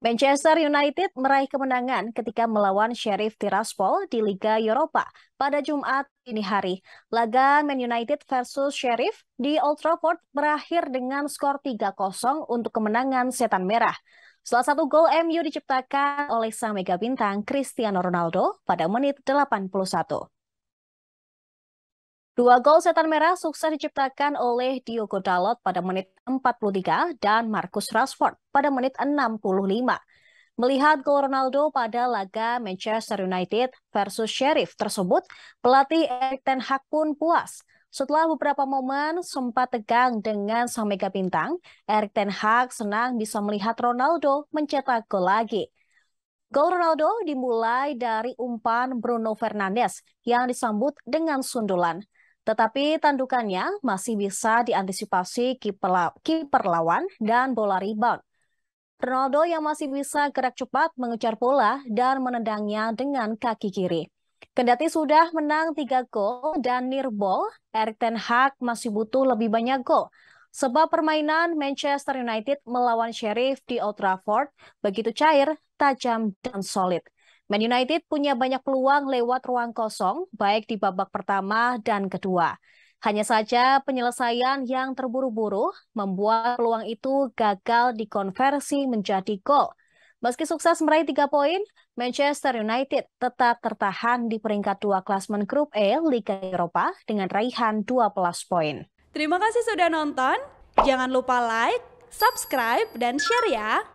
Manchester United meraih kemenangan ketika melawan Sheriff Tiraspol di Liga Eropa pada Jumat ini hari. Laga Man United versus Sheriff di Old Trafford berakhir dengan skor 3-0 untuk kemenangan Setan Merah. Salah satu gol MU diciptakan oleh sang mega bintang Cristiano Ronaldo pada menit 81. Dua gol setan merah sukses diciptakan oleh Diogo Dalot pada menit 43 dan Marcus Rashford pada menit 65. Melihat gol Ronaldo pada laga Manchester United versus Sheriff tersebut, pelatih Erik Ten Hag pun puas. Setelah beberapa momen sempat tegang dengan sang mega bintang, Erik Ten Hag senang bisa melihat Ronaldo mencetak gol lagi. Gol Ronaldo dimulai dari umpan Bruno Fernandes yang disambut dengan sundulan. Tetapi tandukannya masih bisa diantisipasi kiper lawan dan bola rebound. Ronaldo yang masih bisa gerak cepat mengejar bola dan menendangnya dengan kaki kiri. Kendati sudah menang 3 gol dan ball, Erik Ten Hag masih butuh lebih banyak gol. Sebab permainan Manchester United melawan Sheriff di Old Trafford begitu cair, tajam, dan solid. Man United punya banyak peluang lewat ruang kosong, baik di babak pertama dan kedua. Hanya saja penyelesaian yang terburu-buru membuat peluang itu gagal dikonversi menjadi gol. Meski sukses meraih tiga poin, Manchester United tetap tertahan di peringkat dua klasmen grup E Liga Eropa dengan raihan 12 poin. Terima kasih sudah nonton. Jangan lupa like, subscribe, dan share ya.